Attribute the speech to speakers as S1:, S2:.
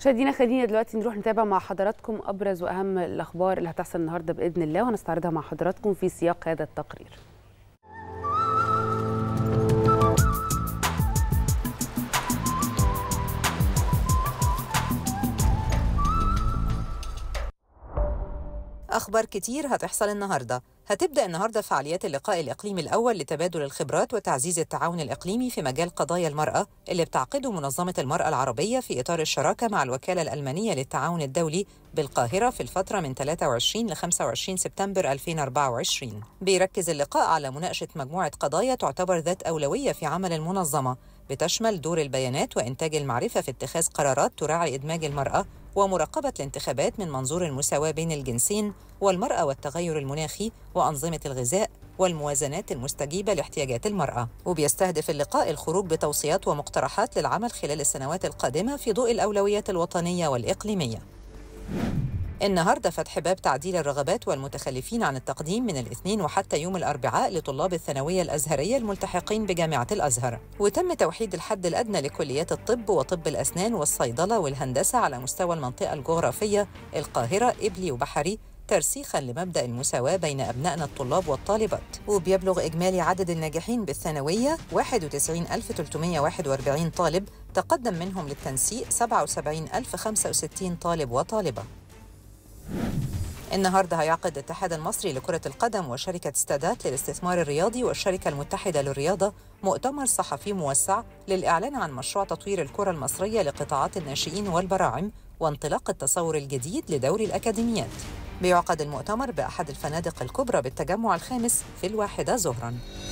S1: مشاهدينا خلينا دلوقتي نروح نتابع مع حضراتكم ابرز واهم الاخبار اللي هتحصل النهارده باذن الله وهنستعرضها مع حضراتكم في سياق هذا التقرير أخبار
S2: كتير هتحصل النهاردة هتبدأ النهاردة فعاليات اللقاء الإقليمي الأول لتبادل الخبرات وتعزيز التعاون الإقليمي في مجال قضايا المرأة اللي بتعقده منظمة المرأة العربية في إطار الشراكة مع الوكالة الألمانية للتعاون الدولي بالقاهرة في الفترة من 23 ل 25 سبتمبر 2024 بيركز اللقاء على مناقشة مجموعة قضايا تعتبر ذات أولوية في عمل المنظمة بتشمل دور البيانات وإنتاج المعرفة في اتخاذ قرارات تراعي إدماج المرأة ومراقبة الانتخابات من منظور المساواة بين الجنسين والمرأة والتغير المناخي وأنظمة الغذاء والموازنات المستجيبة لاحتياجات المرأة وبيستهدف اللقاء الخروج بتوصيات ومقترحات للعمل خلال السنوات القادمة في ضوء الأولويات الوطنية والإقليمية النهارده فتح باب تعديل الرغبات والمتخلفين عن التقديم من الاثنين وحتى يوم الاربعاء لطلاب الثانويه الازهريه الملتحقين بجامعه الازهر وتم توحيد الحد الادنى لكليات الطب وطب الاسنان والصيدله والهندسه على مستوى المنطقه الجغرافيه القاهره ابلي وبحري ترسيخا لمبدا المساواه بين ابنائنا الطلاب والطالبات وبيبلغ اجمالي عدد الناجحين بالثانويه 91341 طالب تقدم منهم للتنسيق 77065 طالب وطالبه النهارده هيعقد الاتحاد المصري لكرة القدم وشركة استادات للاستثمار الرياضي والشركة المتحدة للرياضة مؤتمر صحفي موسع للإعلان عن مشروع تطوير الكرة المصرية لقطاعات الناشئين والبراعم وانطلاق التصور الجديد لدوري الأكاديميات بيعقد المؤتمر بأحد الفنادق الكبرى بالتجمع الخامس في الواحدة ظهراً